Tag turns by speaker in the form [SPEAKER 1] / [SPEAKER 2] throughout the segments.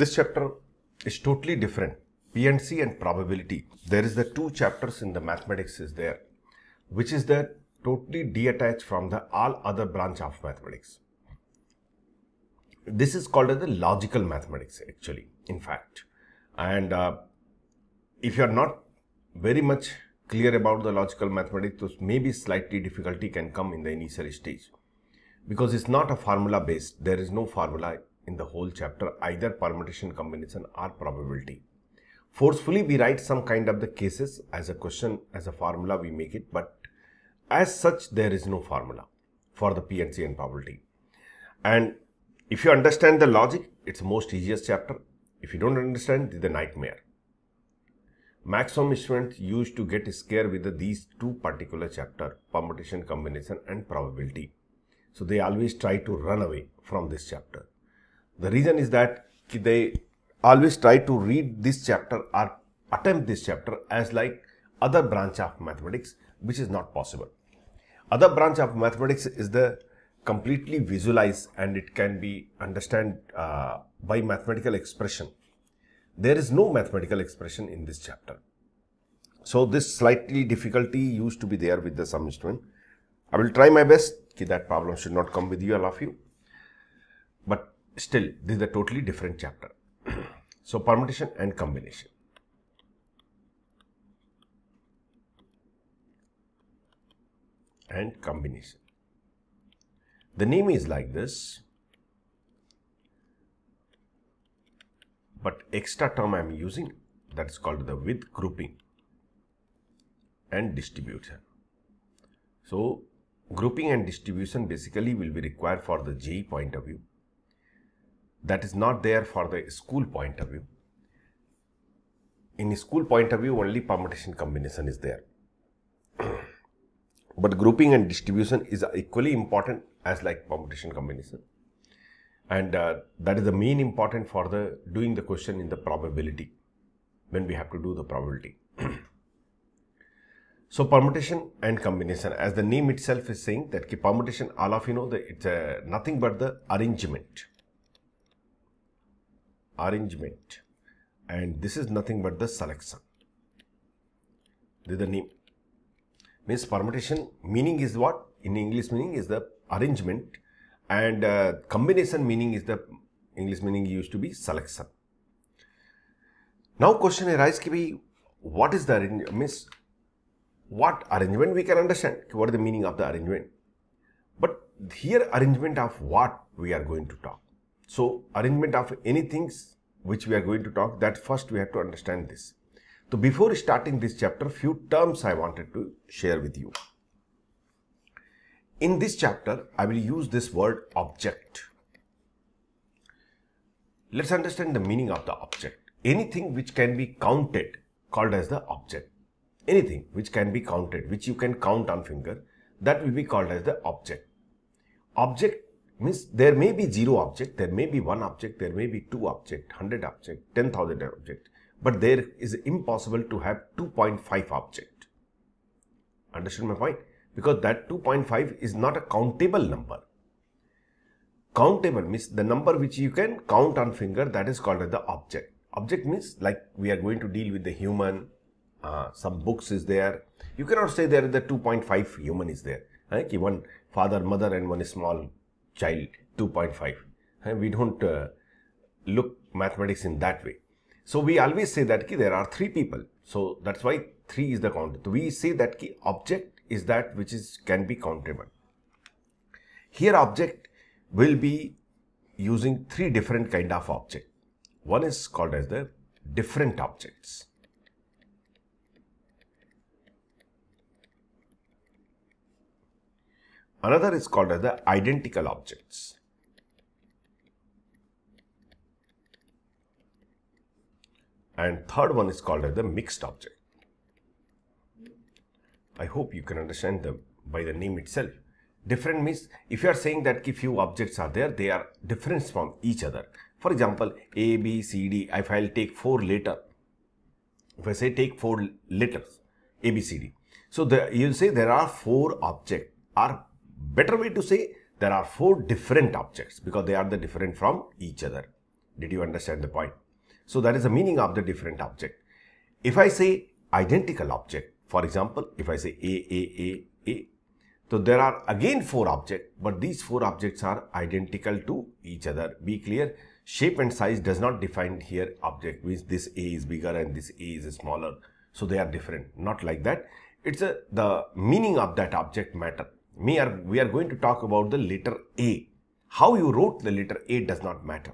[SPEAKER 1] This chapter is totally different. PNC and probability. There is the two chapters in the mathematics is there, which is there totally detached from the all other branch of mathematics. This is called as the logical mathematics actually, in fact. And uh, if you are not very much clear about the logical mathematics, maybe slightly difficulty can come in the initial stage because it's not a formula based. There is no formula in the whole chapter, either permutation, combination or probability. Forcefully, we write some kind of the cases as a question, as a formula, we make it, but as such, there is no formula for the PNC and probability. And if you understand the logic, it's most easiest chapter. If you don't understand, it's the nightmare. Maximum students used to get scared with these two particular chapter, permutation, combination and probability. So they always try to run away from this chapter. The reason is that they always try to read this chapter or attempt this chapter as like other branch of mathematics, which is not possible. Other branch of mathematics is the completely visualize and it can be understand uh, by mathematical expression. There is no mathematical expression in this chapter. So this slightly difficulty used to be there with the sum instrument. I will try my best that problem should not come with you, all of you. But still this is a totally different chapter. so permutation and combination. and combination. The name is like this, but extra term I am using that is called the with grouping and distribution. So grouping and distribution basically will be required for the J point of view that is not there for the school point of view. In school point of view, only permutation combination is there. but grouping and distribution is equally important as like permutation combination. And uh, that is the main important for the doing the question in the probability when we have to do the probability. so permutation and combination as the name itself is saying that permutation all of you know that it's uh, nothing but the arrangement arrangement and this is nothing but the selection this is the name means permutation meaning is what in english meaning is the arrangement and uh, combination meaning is the english meaning used to be selection now question arises ki what is the arrangement means what arrangement we can understand what is the meaning of the arrangement but here arrangement of what we are going to talk so arrangement of any things which we are going to talk that first we have to understand this. So before starting this chapter few terms I wanted to share with you. In this chapter I will use this word object. Let's understand the meaning of the object. Anything which can be counted called as the object. Anything which can be counted which you can count on finger that will be called as the object. Object means there may be zero object, there may be one object, there may be two object, 100 object, 10,000 object, but there is impossible to have 2.5 object. Understand my point? Because that 2.5 is not a countable number. Countable means the number which you can count on finger that is called as the object. Object means like we are going to deal with the human, uh, some books is there. You cannot say there is the 2.5 human is there. Like eh? one father, mother and one small child 2.5 and we don't uh, look mathematics in that way so we always say that ki, there are three people so that's why three is the count we say that ki object is that which is can be countable here object will be using three different kind of object one is called as the different objects Another is called as the identical objects. And third one is called as the mixed object. I hope you can understand them by the name itself. Different means if you are saying that if few objects are there, they are different from each other. For example, A, B, C, D, if I'll take four letter, if I say take four letters, A, B, C, D. So the, you'll say there are four objects are Better way to say there are four different objects because they are the different from each other. Did you understand the point? So that is the meaning of the different object. If I say identical object, for example, if I say A, A, A, A, so there are again four objects, but these four objects are identical to each other. Be clear, shape and size does not define here object means this A is bigger and this A is smaller. So they are different, not like that. It's a, the meaning of that object matter. We are, we are going to talk about the letter A. How you wrote the letter A does not matter.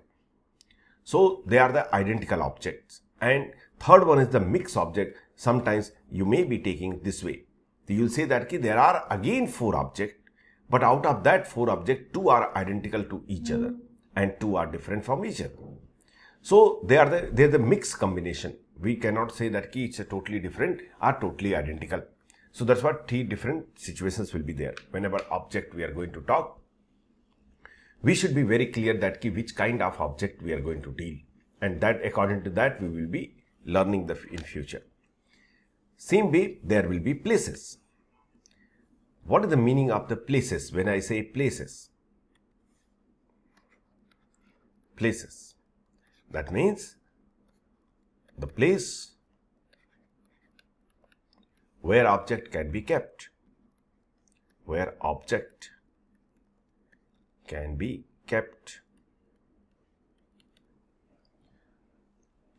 [SPEAKER 1] So they are the identical objects. And third one is the mixed object. Sometimes you may be taking this way. you'll say that ki, there are again four objects, but out of that four objects, two are identical to each other and two are different from each other. So they are the, they are the mixed combination. We cannot say that ki, it's a totally different Are totally identical. So that's what three different situations will be there. Whenever object we are going to talk, we should be very clear that ki which kind of object we are going to deal. And that according to that, we will be learning the in future. Same way, there will be places. What is the meaning of the places when I say places? Places. That means the place where object can be kept where object can be kept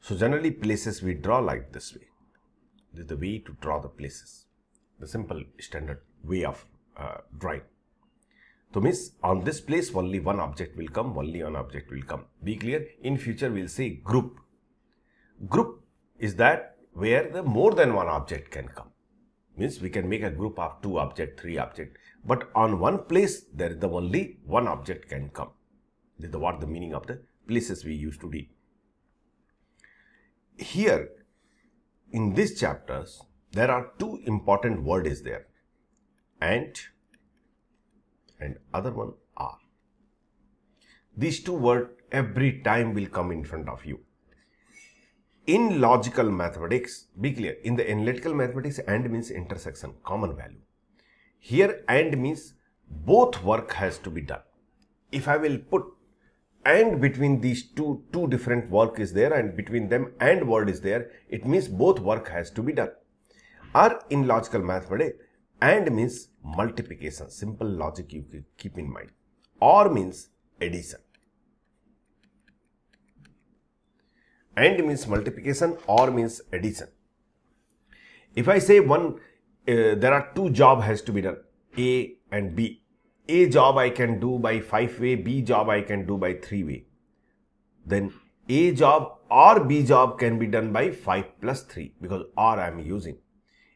[SPEAKER 1] so generally places we draw like this way this is the way to draw the places the simple standard way of uh, drawing so means on this place only one object will come, only one object will come. Be clear? In future we will say group. Group is that where the more than one object can come means we can make a group of two object, three object. But on one place, there is the only one object can come. This is what the meaning of the places we use be Here, in these chapters, there are two important word is there. And and other one are. These two word every time will come in front of you in logical mathematics, be clear, in the analytical mathematics, and means intersection, common value. Here, and means both work has to be done. If I will put and between these two, two different work is there and between them and word is there, it means both work has to be done. Or in logical mathematics, and means multiplication, simple logic you keep in mind, or means addition. AND means multiplication, OR means addition. If I say one, uh, there are two job has to be done, A and B. A job I can do by 5 way, B job I can do by 3 way. Then A job or B job can be done by 5 plus 3 because OR I am using.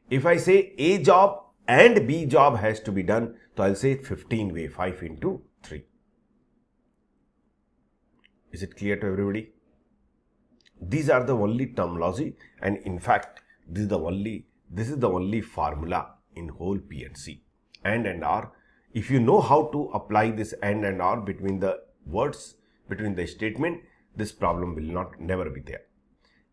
[SPEAKER 1] If I say A job and B job has to be done, so I'll say 15 way, 5 into 3. Is it clear to everybody? These are the only terminology and in fact, this is the only, this is the only formula in whole PNC. And and R. If you know how to apply this and and R between the words, between the statement, this problem will not never be there.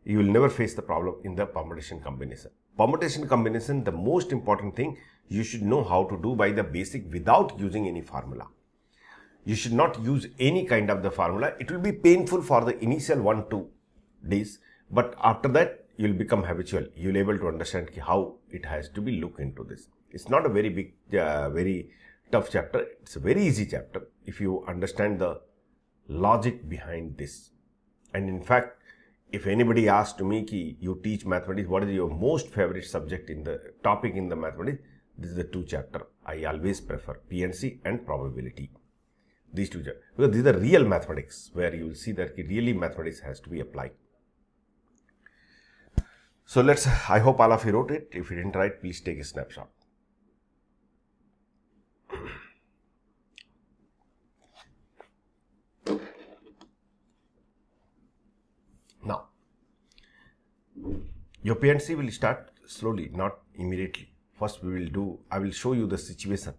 [SPEAKER 1] You will never face the problem in the permutation combination. Permutation combination, the most important thing you should know how to do by the basic without using any formula. You should not use any kind of the formula. It will be painful for the initial one, to. This, but after that you'll become habitual you'll able to understand how it has to be look into this it's not a very big uh, very tough chapter it's a very easy chapter if you understand the logic behind this and in fact if anybody asks to me ki you teach mathematics what is your most favorite subject in the topic in the mathematics this is the two chapter i always prefer pnc and probability these two chapters because these are real mathematics where you will see that really mathematics has to be applied so let's, I hope all of you wrote it. If you didn't write, please take a snapshot. Now, your PNC will start slowly, not immediately. First, we will do, I will show you the situation.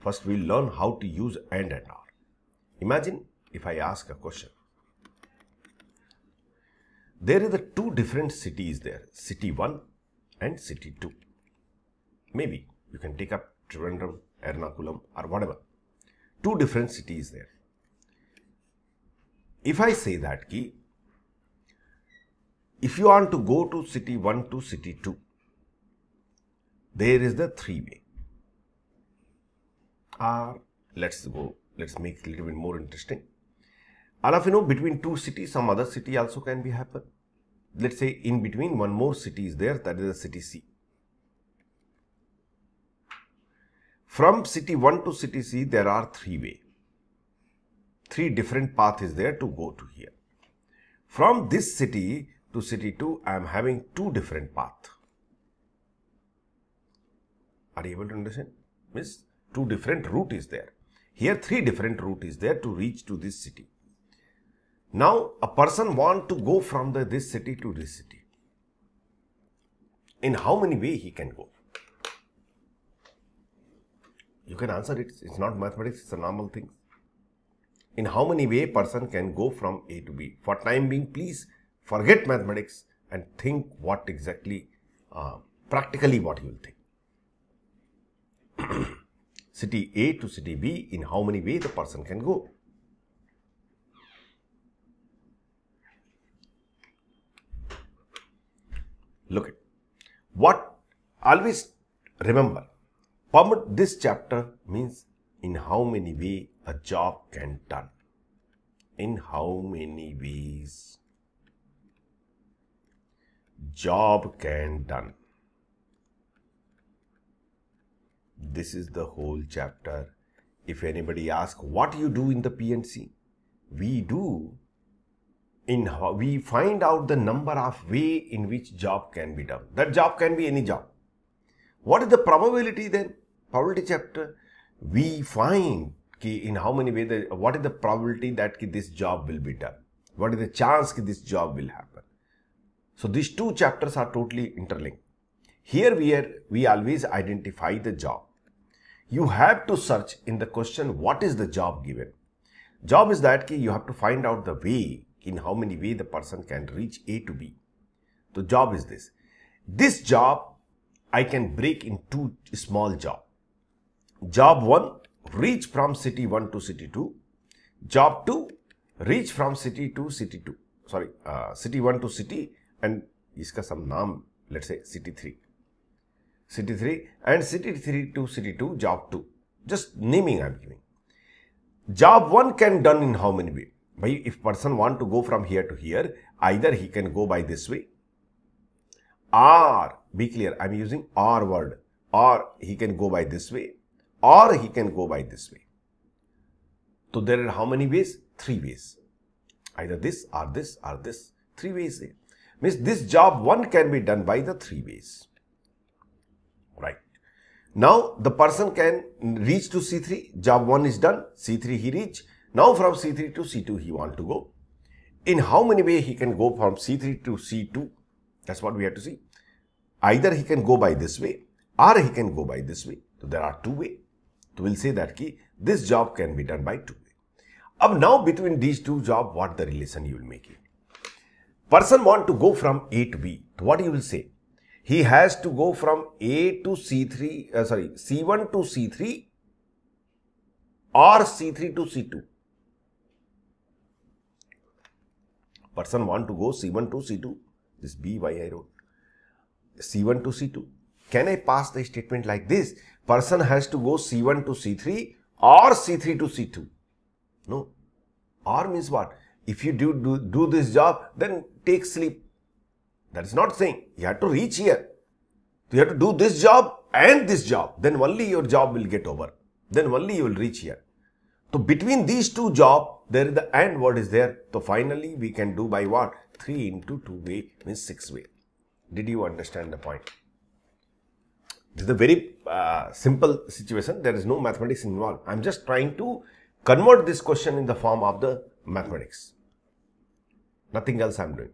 [SPEAKER 1] First, we will learn how to use AND and OR. Imagine if I ask a question. There are the two different cities there, city 1 and city 2. Maybe you can take up Trivandrum, Ernakulam or whatever. Two different cities there. If I say that key, if you want to go to city 1 to city 2, there is the three way. Or ah, let's go, let's make it a little bit more interesting you know, between two cities, some other city also can be happen. Let's say in between one more city is there, that is the city C. From city 1 to city C, there are three way. Three different path is there to go to here. From this city to city 2, I am having two different path. Are you able to understand? Means two different route is there. Here three different route is there to reach to this city. Now, a person want to go from the, this city to this city. In how many way he can go? You can answer it. It's not mathematics. It's a normal thing. In how many way person can go from A to B? For time being, please forget mathematics and think what exactly, uh, practically what you will think. city A to city B, in how many way the person can go? Look at what always remember. Permit this chapter means in how many way a job can turn. In how many ways job can done. This is the whole chapter. If anybody ask what you do in the PNC, we do in we find out the number of way in which job can be done. That job can be any job. What is the probability then? Probability chapter. We find in how many way what is the probability that this job will be done. What is the chance that this job will happen? So these two chapters are totally interlinked. Here we are we always identify the job. You have to search in the question what is the job given. Job is that you have to find out the way in how many way the person can reach A to B. The job is this. This job I can break in two small job. Job 1 reach from city 1 to city 2. Job 2 reach from city to city 2. Sorry, uh, city 1 to city and iska some naam let's say city 3. City 3 and city 3 to city 2 job 2. Just naming I am giving. Job 1 can done in how many way? By if person want to go from here to here, either he can go by this way or, be clear, I'm using or word, or he can go by this way or he can go by this way. So there are how many ways? Three ways. Either this or this or this. Three ways. Means this job one can be done by the three ways. Right. Now the person can reach to C3. Job one is done. C3 he reach. Now from C3 to C2 he want to go. In how many way he can go from C3 to C2? That's what we have to see. Either he can go by this way or he can go by this way. So there are two way. So we'll say that ki this job can be done by two way. now between these two job what the relation you will make it. Person want to go from A to B. So what you will say? He has to go from A to C3, uh, sorry, C1 to C3 or C3 to C2. person want to go C1 to C2, this B why I wrote, C1 to C2. Can I pass the statement like this? Person has to go C1 to C3 or C3 to C2. No. Or means what? If you do, do, do this job, then take sleep. That is not saying you have to reach here. You have to do this job and this job. Then only your job will get over. Then only you will reach here. So between these two job, there is the and what is there. So finally, we can do by what? 3 into 2 way means 6 way. Did you understand the point? This is a very uh, simple situation. There is no mathematics involved. I am just trying to convert this question in the form of the mathematics. Nothing else I am doing.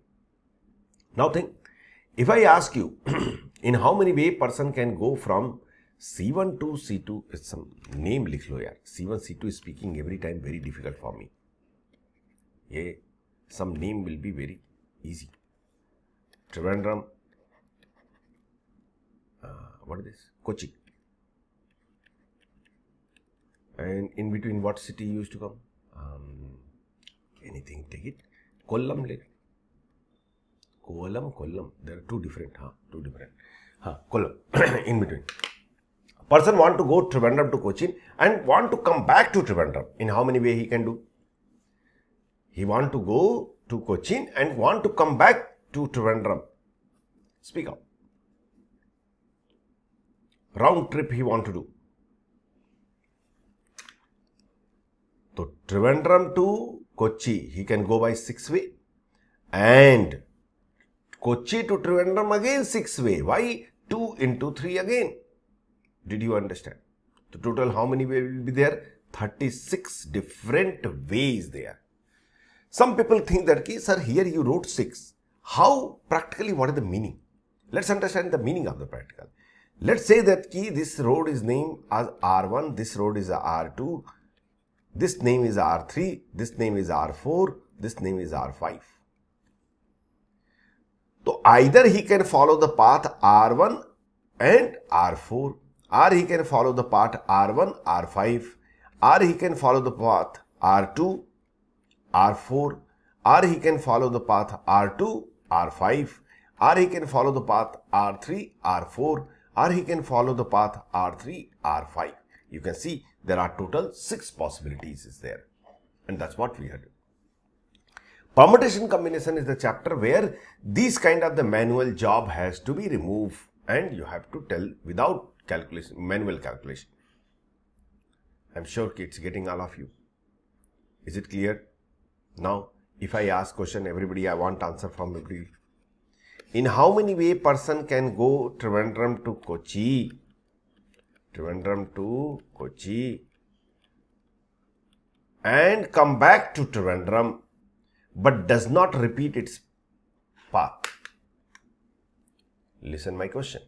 [SPEAKER 1] Now think, if I ask you, in how many way person can go from C1 to C2, some name likhlo lo yaar. C1, C2 is speaking every time very difficult for me a some name will be very easy. Trivandrum, uh, what is this? Kochi. And in between what city used to come? Um, anything, take it. Kollam let. Kollam, Kollam. There are two different, huh? Two different. Huh, Kollam. in between. Person want to go Trivandrum to Cochin and want to come back to Trivandrum. In how many way he can do? He want to go to Cochin and want to come back to Trivandrum. Speak up. Round trip he want to do. So Trivandrum to Kochi, he can go by six way. And Kochi to Trivandrum again six way. Why? 2 into 3 again. Did you understand? The total how many way will be there? 36 different ways there. Some people think that, okay, sir, here you wrote 6. How practically, what is the meaning? Let's understand the meaning of the practical. Let's say that key this road is named as R1, this road is R2, this name is R3, this name is R4, this name is R5. So either he can follow the path R1 and R4 or he can follow the path R1, R5 or he can follow the path R2, R4, or he can follow the path R2, R5, or he can follow the path R3, R4, or he can follow the path R3, R5. You can see there are total six possibilities is there. And that's what we had. Permutation combination is the chapter where these kind of the manual job has to be removed and you have to tell without calculation, manual calculation. I'm sure it's getting all of you. Is it clear? Now, if I ask question everybody, I want answer from everybody. In how many way person can go Trivandrum to Kochi? Trivandrum to Kochi and come back to Trivandrum but does not repeat its path. Listen my question.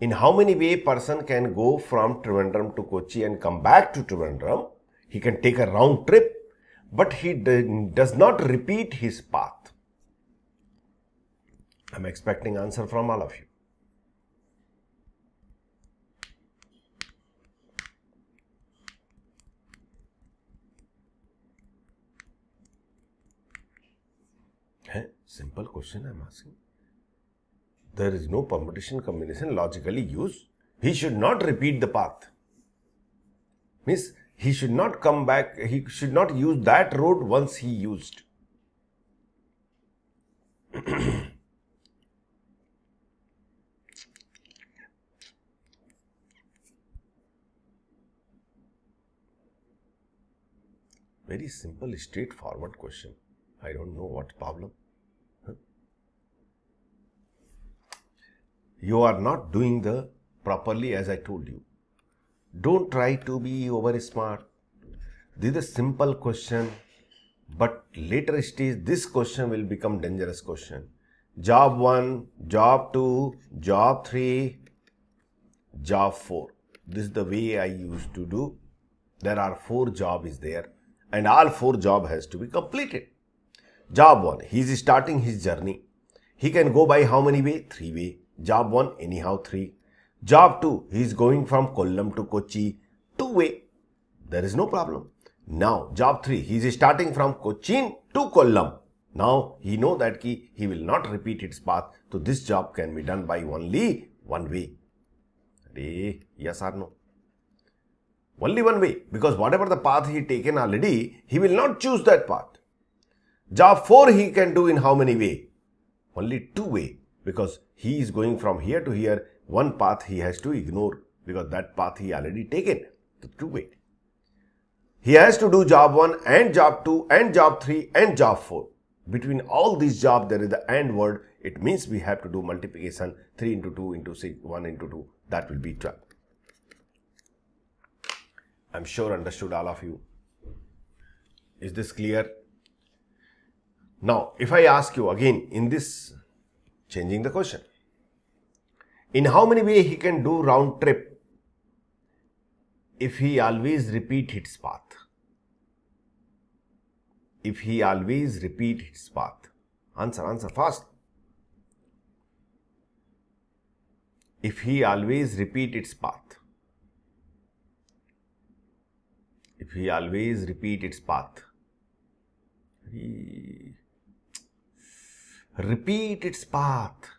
[SPEAKER 1] In how many way person can go from Trivandrum to Kochi and come back to Trivandrum? He can take a round trip but he does not repeat his path. I'm expecting answer from all of you. Hey, simple question I'm asking. There is no permutation combination logically used. He should not repeat the path. Means he should not come back, he should not use that road once he used. Very simple, straightforward question. I don't know what problem. Huh? You are not doing the properly as I told you. Don't try to be over smart. This is a simple question, but later stage this question will become dangerous question. Job 1, job 2, job 3, job 4. This is the way I used to do. There are four job is there and all four job has to be completed. Job 1, he is starting his journey. He can go by how many way? Three way. Job 1, anyhow three. Job 2, he is going from Kollam to Kochi two-way. There is no problem. Now, job 3, he is starting from Cochin to Kollam. Now, he know that key, he will not repeat its path. So, this job can be done by only one way. Ready? yes or no? Only one way. Because whatever the path he taken already, he will not choose that path. Job 4 he can do in how many way? Only two way. Because he is going from here to here one path he has to ignore because that path he already taken. to do it. He has to do job 1 and job 2 and job 3 and job 4. Between all these jobs there is the AND word. It means we have to do multiplication 3 into 2 into 6, 1 into 2. That will be 12. I'm sure understood all of you. Is this clear? Now, if I ask you again in this, changing the question in how many way he can do round trip if he always repeat its path if he always repeat its path answer answer fast if he always repeat its path if he always repeat its path repeat its path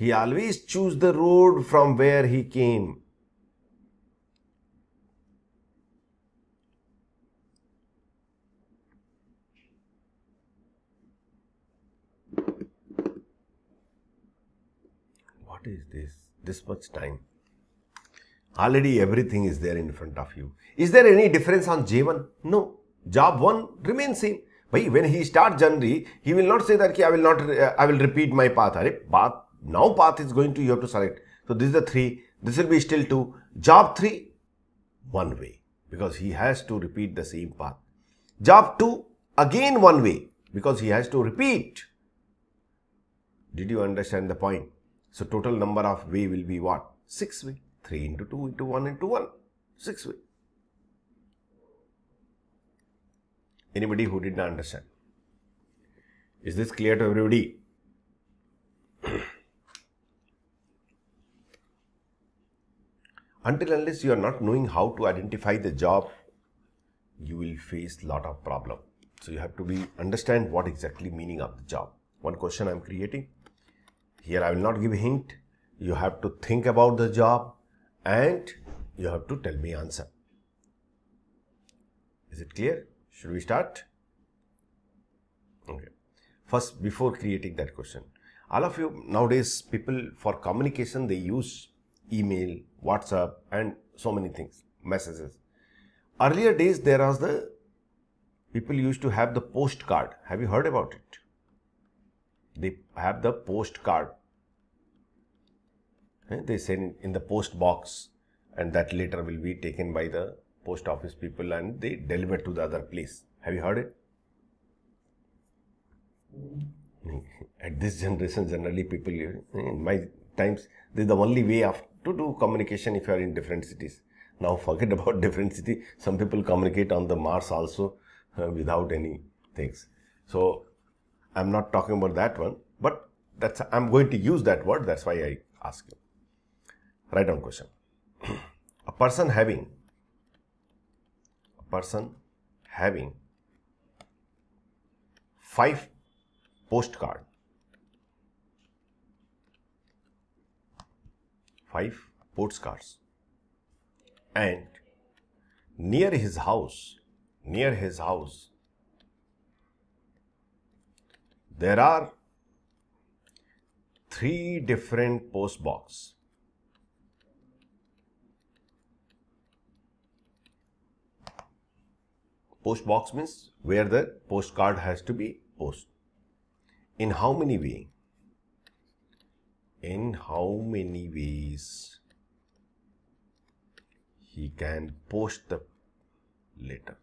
[SPEAKER 1] he always choose the road from where he came. What is this? This much time. Already everything is there in front of you. Is there any difference on J1? No. Job 1 remains same. when he starts January, he will not say that I will not, uh, I will repeat my path. path now path is going to, you have to select. So this is the 3, this will be still 2. Job 3, one way because he has to repeat the same path. Job 2, again one way because he has to repeat. Did you understand the point? So total number of way will be what? 6 way. 3 into 2 into 1 into 1. 6 way. Anybody who did not understand? Is this clear to everybody? until unless you are not knowing how to identify the job you will face lot of problem so you have to be understand what exactly meaning of the job one question i'm creating here i will not give hint you have to think about the job and you have to tell me answer is it clear should we start okay first before creating that question all of you nowadays people for communication they use email WhatsApp, and so many things, messages. Earlier days, there was the people used to have the postcard. Have you heard about it? They have the postcard. Eh, they send in the post box, and that letter will be taken by the post office people and they deliver to the other place. Have you heard it? At this generation, generally people eh, in my times, this is the only way of to do communication if you are in different cities. Now forget about different city. Some people communicate on the Mars also uh, without any things. So I'm not talking about that one, but that's I'm going to use that word. That's why I ask you. Write down question. a person having a person having five postcard five sports cars. And near his house, near his house, there are three different post box. Post box means where the postcard has to be posted. In how many ways? in how many ways he can post the letter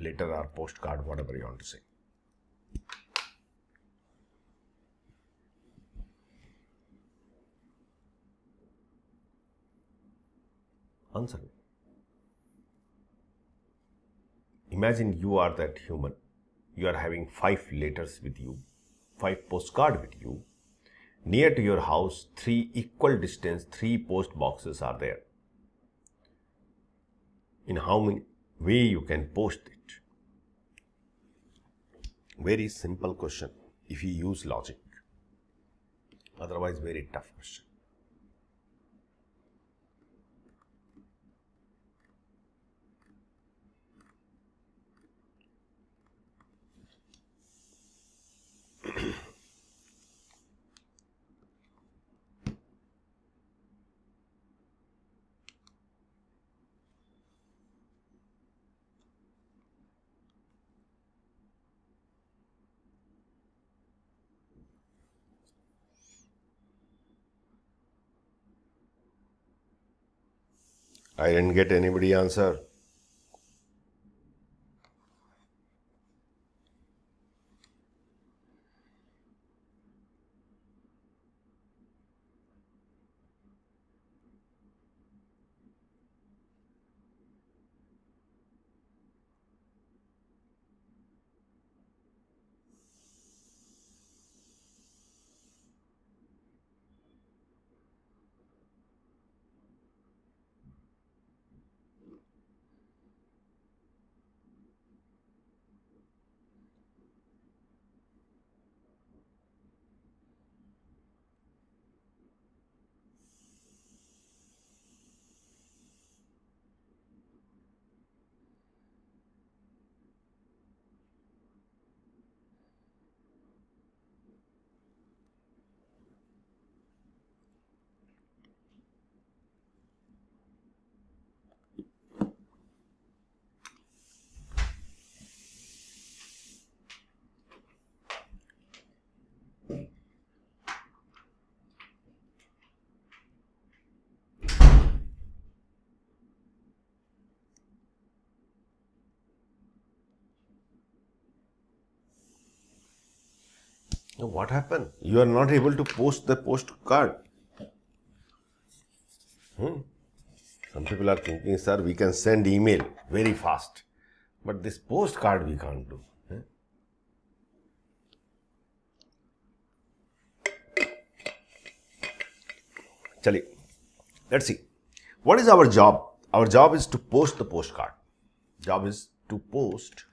[SPEAKER 1] letter or postcard whatever you want to say answer imagine you are that human you are having five letters with you, five postcard with you. Near to your house, three equal distance, three post boxes are there. In how many way you can post it? Very simple question if you use logic. Otherwise, very tough question. I didn't get anybody answer. Now what happened? You are not able to post the postcard. Hmm. Some people are thinking, sir, we can send email very fast, but this postcard we can't do. Hmm? Chali, let's see. What is our job? Our job is to post the postcard. Job is to post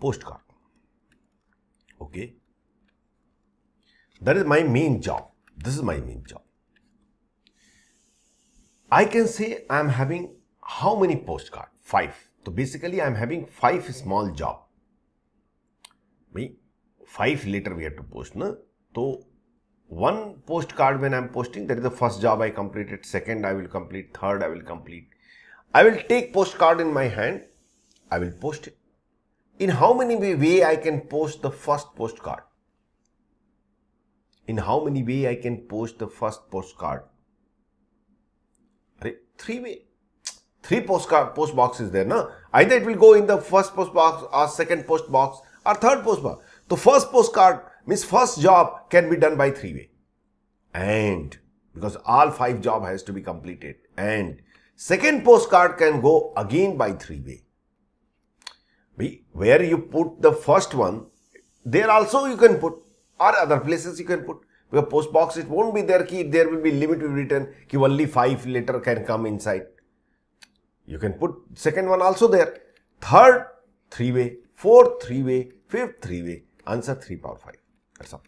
[SPEAKER 1] postcard. Okay. That is my main job. This is my main job. I can say I am having how many postcard? Five. So basically I am having five small job. Me, five later we have to post. no? So one postcard when I am posting that is the first job I completed. Second I will complete. Third I will complete. I will take postcard in my hand. I will post it in how many way I can post the first postcard? In how many way I can post the first postcard? Three way. Three postcard post boxes there, na? Either it will go in the first post box or second post box or third post box. So first postcard means first job can be done by three way. And because all five job has to be completed. And second postcard can go again by three way where you put the first one, there also you can put or other places you can put. Because post box it won't be there key. there will be limit written key only five letter can come inside. You can put second one also there. Third three way, fourth three way, fifth three way. Answer 3 power 5. That's all.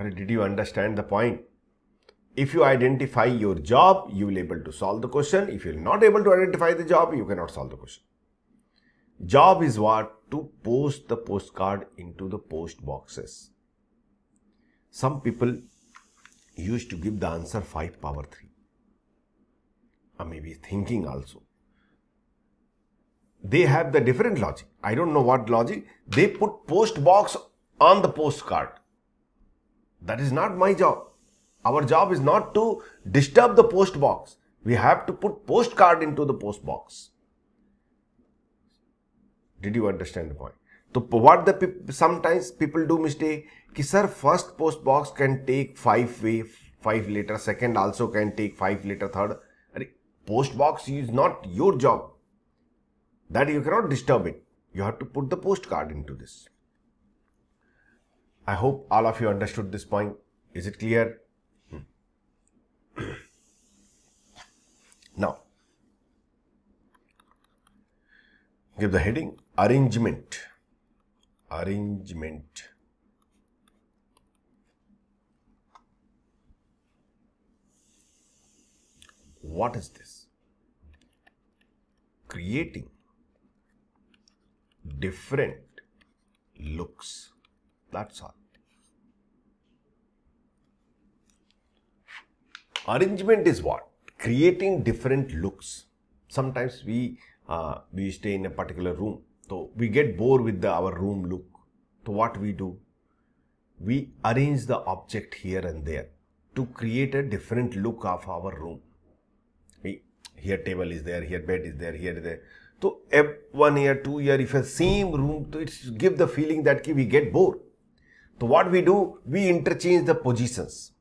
[SPEAKER 1] Did you understand the point? If you identify your job, you will able to solve the question. If you are not able to identify the job, you cannot solve the question. Job is what? To post the postcard into the post boxes. Some people used to give the answer 5 power 3 or maybe thinking also they have the different logic i don't know what logic they put post box on the postcard that is not my job our job is not to disturb the post box we have to put postcard into the post box did you understand the point so what the sometimes people do mistake ki sir first post box can take five way five later second also can take five later third post box is not your job that you cannot disturb it you have to put the postcard into this i hope all of you understood this point is it clear now, give the heading arrangement. Arrangement. What is this? Creating different looks. That's all. Arrangement is what? Creating different looks. Sometimes we uh, we stay in a particular room. So we get bored with the, our room look. So what we do? We arrange the object here and there to create a different look of our room. We, here table is there, here bed is there, here there. So one year, two year, if a same room, it give the feeling that we get bored. So what we do? We interchange the positions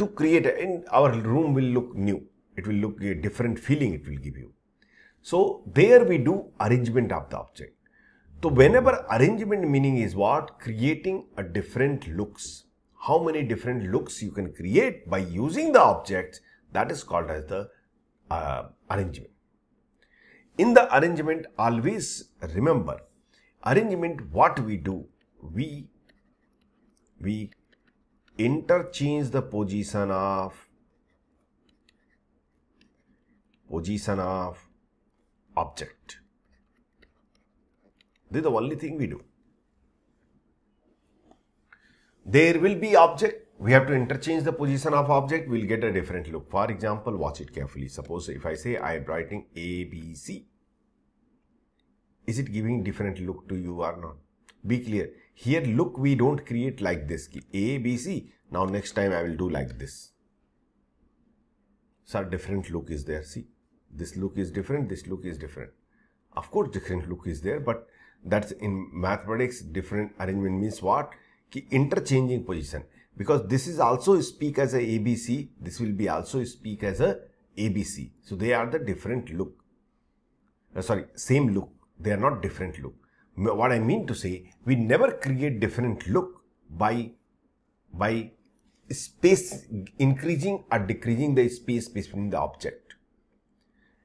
[SPEAKER 1] to create and our room will look new it will look a different feeling it will give you so there we do arrangement of the object so whenever arrangement meaning is what creating a different looks how many different looks you can create by using the objects that is called as the uh, arrangement in the arrangement always remember arrangement what we do we we interchange the position of position of object this is the only thing we do there will be object we have to interchange the position of object we'll get a different look for example watch it carefully suppose if i say i am writing a b c is it giving different look to you or not be clear. Here, look, we don't create like this. A, B, C. Now, next time I will do like this. Sir, different look is there. See, this look is different, this look is different. Of course, different look is there, but that's in mathematics, different arrangement means what? Ki interchanging position. Because this is also speak as a ABC, this will be also speak as a ABC. So, they are the different look. Uh, sorry, same look. They are not different look. What I mean to say, we never create different look by, by space increasing or decreasing the space between the object.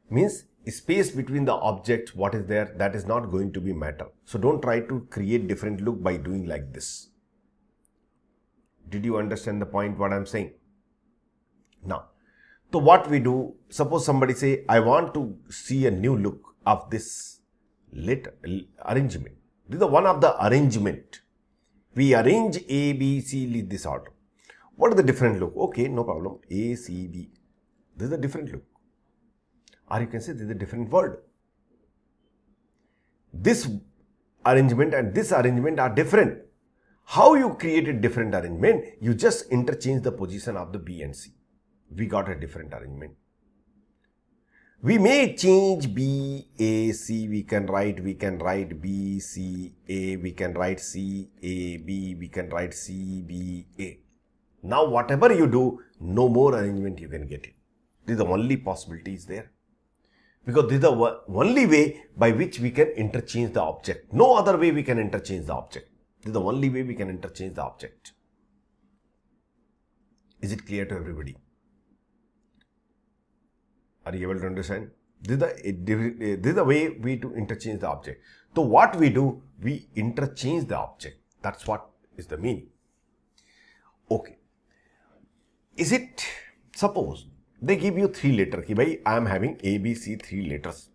[SPEAKER 1] Means space between the objects, what is there, that is not going to be matter. So don't try to create different look by doing like this. Did you understand the point what I'm saying? Now, so what we do, suppose somebody say, I want to see a new look of this let arrangement. This is one of the arrangement. We arrange A, B, C in this order. What are the different look? Okay, no problem. A, C, B. This is a different look. Or you can say this is a different word. This arrangement and this arrangement are different. How you created different arrangement? You just interchange the position of the B and C. We got a different arrangement we may change B, A, C, we can write, we can write B, C, A, we can write C, A, B, we can write C, B, A. Now whatever you do, no more arrangement you can get it. This is the only possibility is there. Because this is the only way by which we can interchange the object. No other way we can interchange the object. This is the only way we can interchange the object. Is it clear to everybody? Are you able to understand? This is the, way we to interchange the object. So what we do, we interchange the object. That's what is the meaning. Okay. Is it, suppose they give you three letters. Ki, I am having A, B, C, three letters.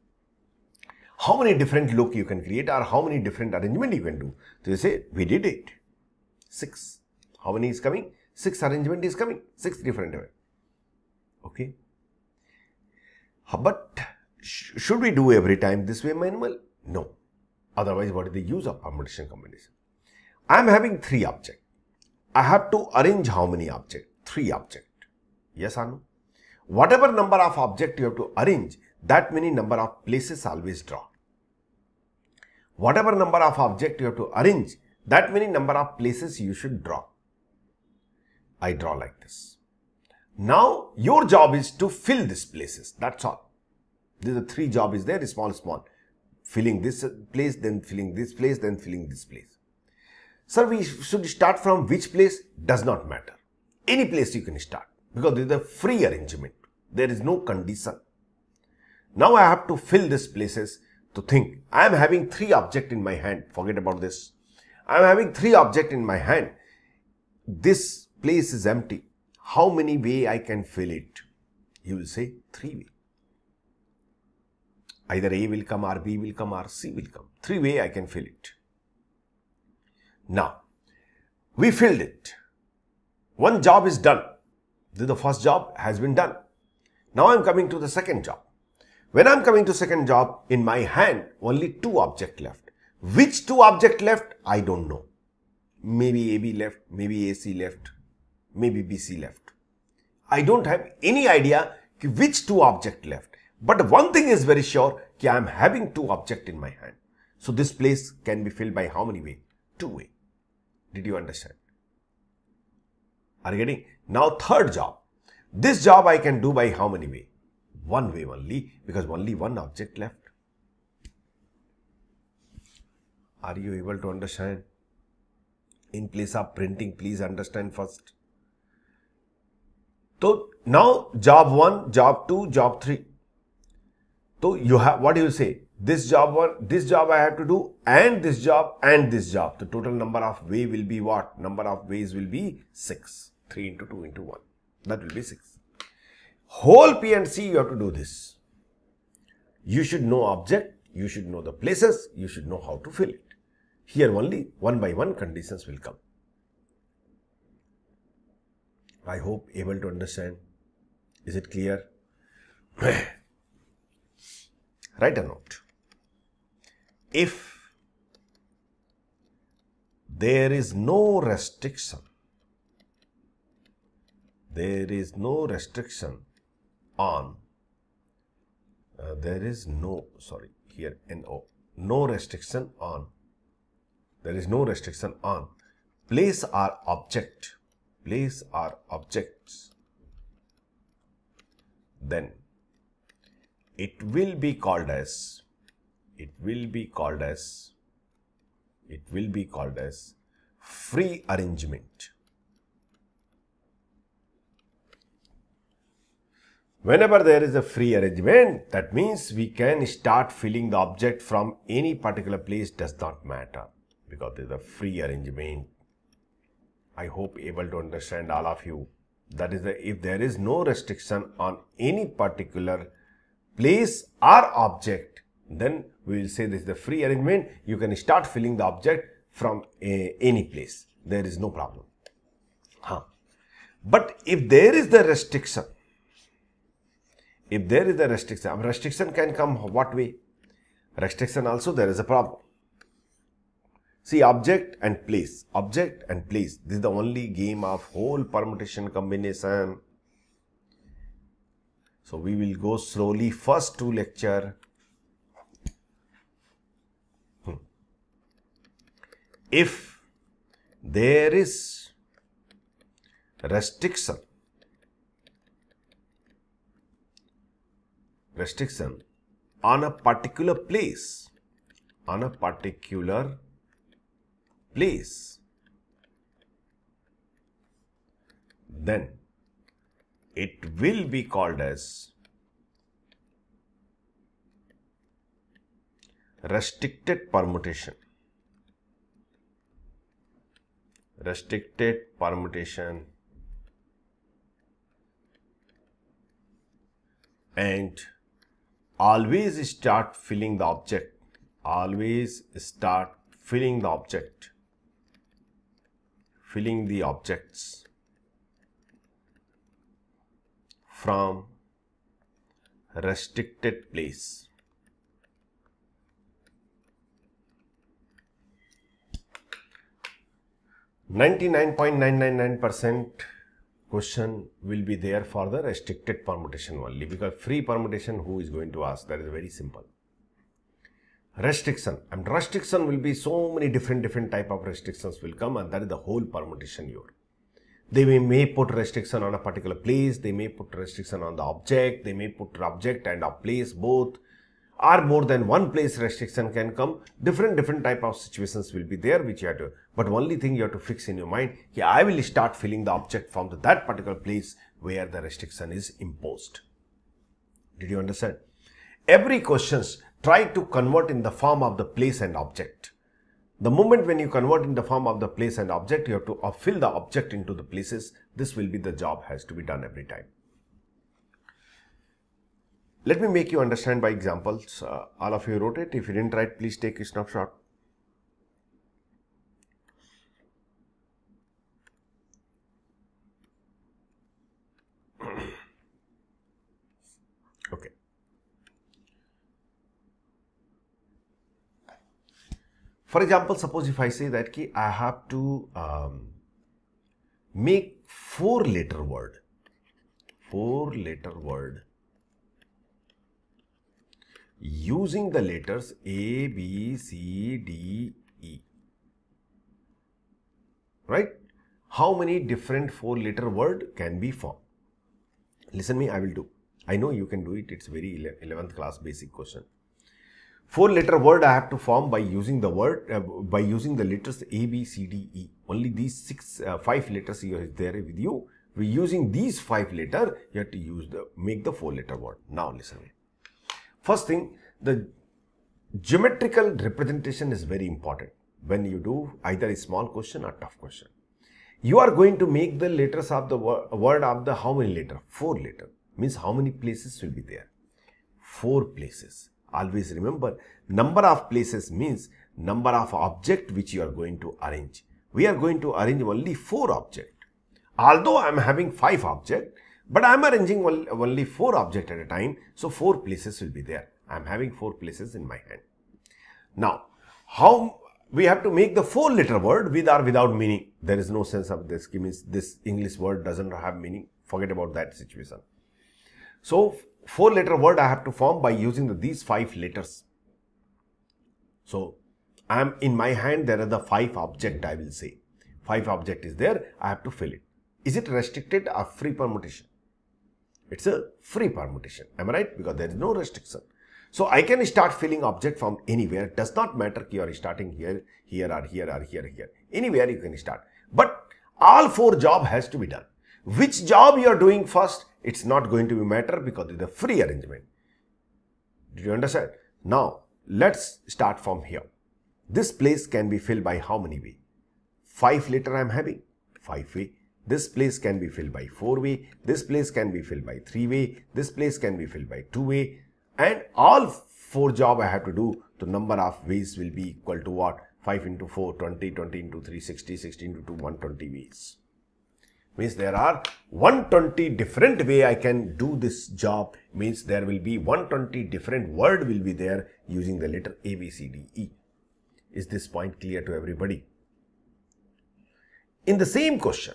[SPEAKER 1] How many different look you can create or how many different arrangement you can do? So they say, we did it. Six. How many is coming? Six arrangement is coming. Six different. Okay. But should we do every time this way manual? No. Otherwise, what is the use of permutation combination? I am having three objects. I have to arrange how many objects? Three objects. Yes or no? Whatever number of objects you have to arrange, that many number of places always draw. Whatever number of objects you have to arrange, that many number of places you should draw. I draw like this. Now your job is to fill these places. That's all. These are three job is there, small, small. Filling this place, then filling this place, then filling this place. Sir, we should start from which place? Does not matter. Any place you can start because this is a free arrangement. There is no condition. Now I have to fill these places to think. I am having three object in my hand. Forget about this. I am having three object in my hand. This place is empty how many way I can fill it? He will say three way. Either A will come, or B will come, or C will come. Three way I can fill it. Now, we filled it. One job is done. The first job has been done. Now I'm coming to the second job. When I'm coming to second job, in my hand, only two object left. Which two object left? I don't know. Maybe AB left, maybe AC left, maybe BC left. I don't have any idea which two object left. But one thing is very sure that I am having two object in my hand. So this place can be filled by how many way? Two way. Did you understand? Are you getting? Now third job. This job I can do by how many way? One way only because only one object left. Are you able to understand? In place of printing, please understand first. So now job 1, job 2, job 3. So you have, what do you say? This job one, this job I have to do and this job and this job. The total number of way will be what? Number of ways will be 6. 3 into 2 into 1. That will be 6. Whole P and C you have to do this. You should know object, you should know the places, you should know how to fill it. Here only one by one conditions will come. I hope able to understand. Is it clear? Write a note. If there is no restriction, there is no restriction on, uh, there is no, sorry, here NO, no restriction on, there is no restriction on place or object place our objects, then it will be called as, it will be called as, it will be called as free arrangement. Whenever there is a free arrangement, that means we can start filling the object from any particular place does not matter because there is a free arrangement I hope able to understand all of you. That is, if there is no restriction on any particular place or object, then we will say this is the free arrangement. You can start filling the object from a, eh, any place. There is no problem. Huh. But if there is the restriction, if there is a restriction, restriction can come what way? Restriction also there is a problem. See object and place, object and place. This is the only game of whole permutation combination. So we will go slowly first to lecture. Hmm. If there is restriction, restriction on a particular place, on a particular place. Then it will be called as restricted permutation. Restricted permutation and always start filling the object. Always start filling the object filling the objects from restricted place. Ninety-nine point nine nine nine percent question will be there for the restricted permutation only because free permutation who is going to ask that is very simple restriction and restriction will be so many different different type of restrictions will come and that is the whole permutation you they may, may put restriction on a particular place they may put restriction on the object they may put object and a place both or more than one place restriction can come different different type of situations will be there which you have to but only thing you have to fix in your mind yeah i will start filling the object from the, that particular place where the restriction is imposed did you understand every questions try to convert in the form of the place and object. The moment when you convert in the form of the place and object, you have to uh, fill the object into the places. This will be the job has to be done every time. Let me make you understand by examples. Uh, all of you wrote it. If you didn't write, please take a snapshot. For example, suppose if I say that ki I have to um, make four letter word, four letter word using the letters A, B, C, D, E. Right? How many different four letter word can be formed? Listen me, I will do. I know you can do it. It's very 11th class basic question four letter word I have to form by using the word, uh, by using the letters A, B, C, D, E. Only these six, uh, five letters here is there with you. We using these five letter, you have to use the, make the four letter word. Now listen. First thing, the geometrical representation is very important when you do either a small question or tough question. You are going to make the letters of the word of the how many letter? Four letter. Means how many places will be there? Four places. Always remember, number of places means number of object which you are going to arrange. We are going to arrange only 4 object. Although I am having 5 object, but I am arranging only 4 object at a time. So, 4 places will be there. I am having 4 places in my hand. Now, how we have to make the 4 letter word with or without meaning. There is no sense of this. Means this English word doesn't have meaning. Forget about that situation. So, four letter word I have to form by using the, these five letters. So I am in my hand, there are the five object I will say. Five object is there, I have to fill it. Is it restricted or free permutation? It's a free permutation, am I right? Because there is no restriction. So I can start filling object from anywhere. It does not matter you are starting here, here or here or here, here. Anywhere you can start. But all four job has to be done. Which job you are doing first, it's not going to be matter because it's a free arrangement. Do you understand? Now, let's start from here. This place can be filled by how many way? 5 liter I am having, 5 way. This place can be filled by 4 way. This place can be filled by 3 way. This place can be filled by 2 way. And all 4 job I have to do, the number of ways will be equal to what? 5 into 4, 20, 20 into 3, 60, 16 into 2, 120 ways means there are 120 different way I can do this job means there will be 120 different word will be there using the letter A, B, C, D, E. Is this point clear to everybody? In the same question,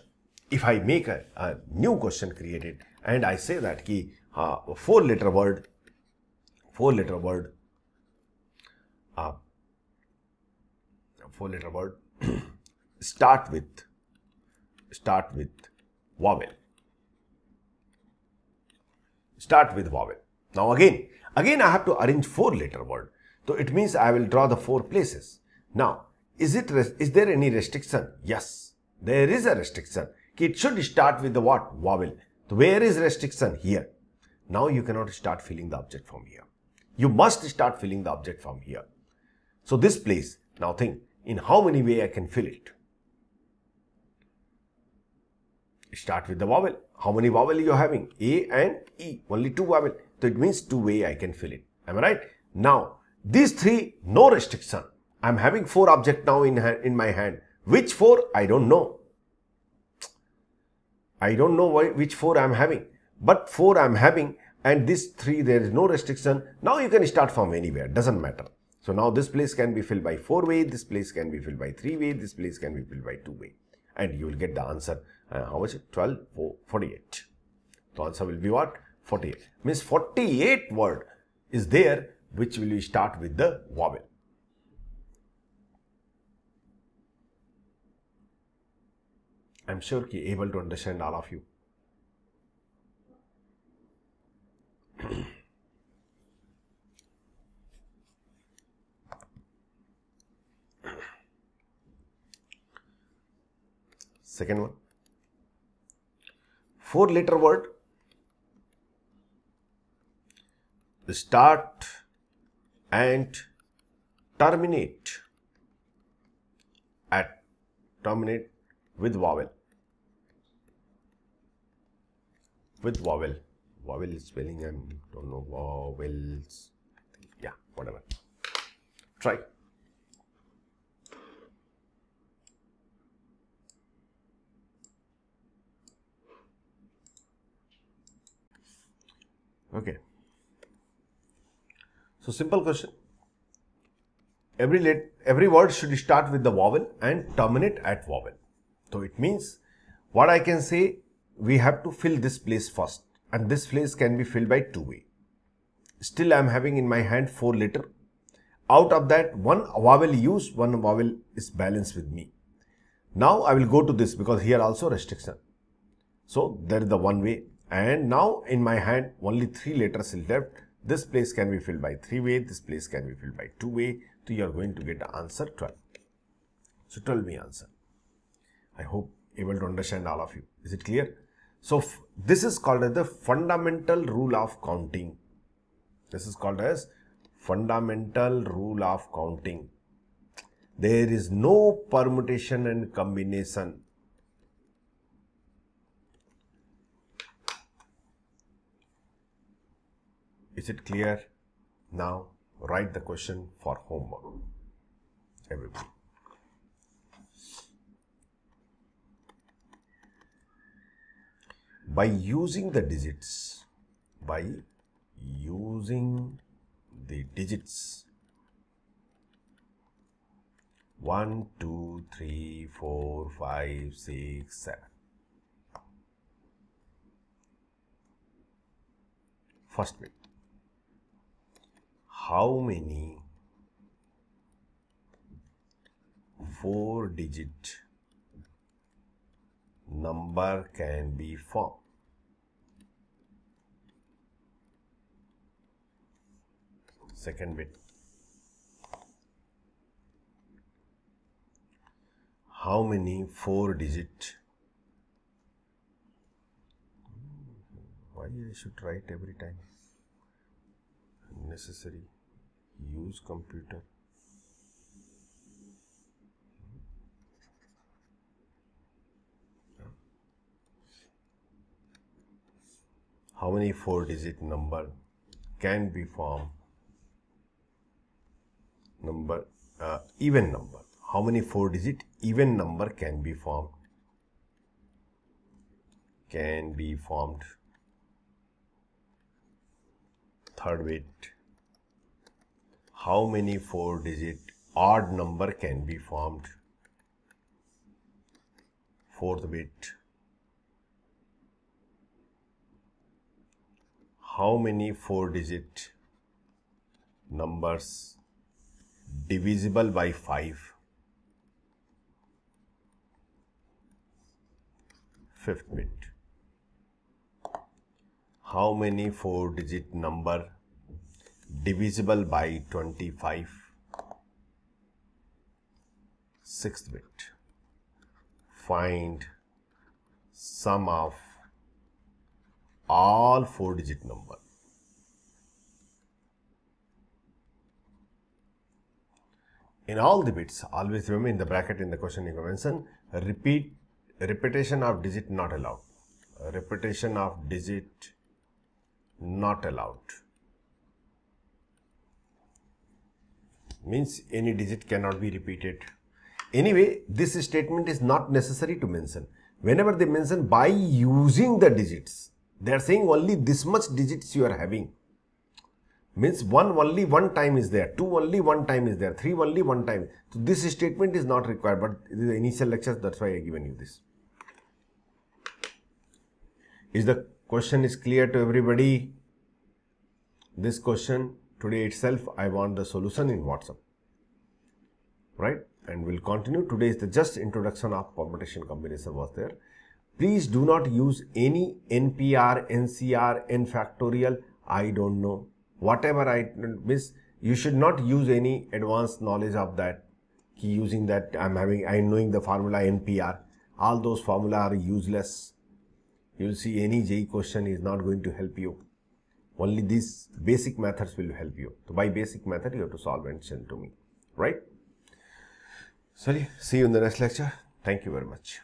[SPEAKER 1] if I make a, a new question created and I say that ki, uh, four letter word, four letter word, uh, four letter word, start with, start with vowel. Start with vowel. Now again, again I have to arrange four letter word. So it means I will draw the four places. Now, is it is there any restriction? Yes, there is a restriction. It should start with the what? Vowel. So where is restriction? Here. Now you cannot start filling the object from here. You must start filling the object from here. So this place, now think, in how many way I can fill it? start with the vowel. How many vowel you're having? A and E. Only two vowel. So it means two way I can fill it. Am I right? Now, these three, no restriction. I'm having four object now in, in my hand. Which four? I don't know. I don't know why, which four I'm having. But four I'm having and this three, there is no restriction. Now you can start from anywhere. Doesn't matter. So now this place can be filled by 4 way, this place can be filled by 3 way, this place can be filled by 2 way. And you will get the answer uh, how much 12 4, 48 the answer will be what 48 means 48 word is there which will start with the vowel i'm sure you're able to understand all of you second one four letter word start and terminate at terminate with vowel with vowel vowel spelling I don't know vowels yeah whatever try Okay. So simple question. Every let, every word should start with the vowel and terminate at vowel. So it means what I can say, we have to fill this place first and this place can be filled by two way. Still I am having in my hand four letter. Out of that one vowel use, one vowel is balanced with me. Now I will go to this because here also restriction. So there is the one way and now in my hand only three letters is left this place can be filled by three way this place can be filled by two way so you are going to get the answer 12 so tell me answer i hope able to understand all of you is it clear so this is called as the fundamental rule of counting this is called as fundamental rule of counting there is no permutation and combination Is it clear? Now write the question for homework. Everybody. By using the digits, by using the digits 1, 2, 3, 4, 5, 6, 7. First bit how many four digit number can be formed. Second bit. How many four digit why I should write every time? necessary use computer how many four digit number can be formed number uh, even number how many four digit even number can be formed can be formed third weight how many four digit odd number can be formed fourth bit how many four digit numbers divisible by 5 fifth bit how many four digit number divisible by 25 sixth bit find sum of all four digit number in all the bits always remember in the bracket in the question you mention repeat repetition of digit not allowed repetition of digit not allowed means any digit cannot be repeated. Anyway, this statement is not necessary to mention. Whenever they mention by using the digits, they are saying only this much digits you are having. Means one only one time is there, two only one time is there, three only one time. So this statement is not required, but the initial lectures, that's why I given you this. Is the question is clear to everybody? This question today itself I want the solution in WhatsApp right and we'll continue today is the just introduction of permutation combination was there please do not use any NPR NCR N factorial I don't know whatever I miss you should not use any advanced knowledge of that key using that I'm having I am knowing the formula NPR all those formula are useless you'll see any J question is not going to help you only these basic methods will help you. So by basic method, you have to solve and send to me, right? Sorry, see you in the next lecture. Thank you very much.